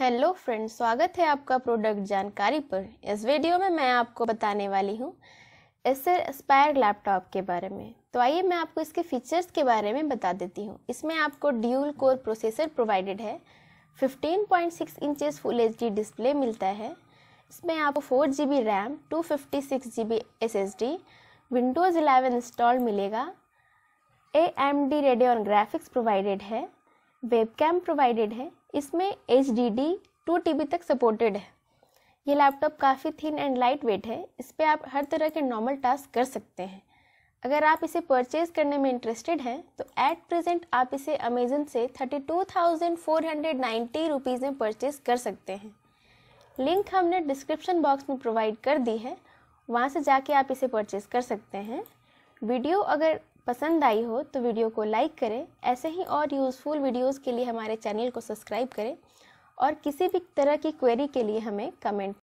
hello friends स्वागत है आपका प्रोडक्ट जानकारी पर इस वीडियो में मैं आपको बताने वाली हूँ एसर एस्पायर लैपटॉप के बारे में तो आइए मैं आपको इसके फीचर्स के बारे में बता देती हूँ इसमें आपको ड्यूल कोर प्रोसेसर प्रोवाइडेड है 15.6 इंचेस फुल एच डिस्प्ले मिलता है इसमें आपको four G B RAM two fifty six G B S D Windows eleven install मिलेगा A M D Radeon graphics provided है वेब प्रोवाइडेड है इसमें H D D two T B तक supported है ये लैपटॉप काफ़ी थिन एंड लाइट वेट है इस पर आप हर तरह के नॉर्मल टास्क कर सकते हैं अगर आप इसे परचेज करने में इंटरेस्टेड हैं तो एट प्रेजेंट आप इसे अमेजन से thirty two thousand four hundred ninety rupees में परचेज कर सकते हैं लिंक हमने डिस्क्रिप्शन बॉक्स में प्रोवाइड कर दी है वहाँ से जाके आप इसे परचेज कर सकते हैं वीडियो अगर पसंद आई हो तो वीडियो को लाइक करें ऐसे ही और यूज़फुल वीडियोस के लिए हमारे चैनल को सब्सक्राइब करें और किसी भी तरह की क्वेरी के लिए हमें कमेंट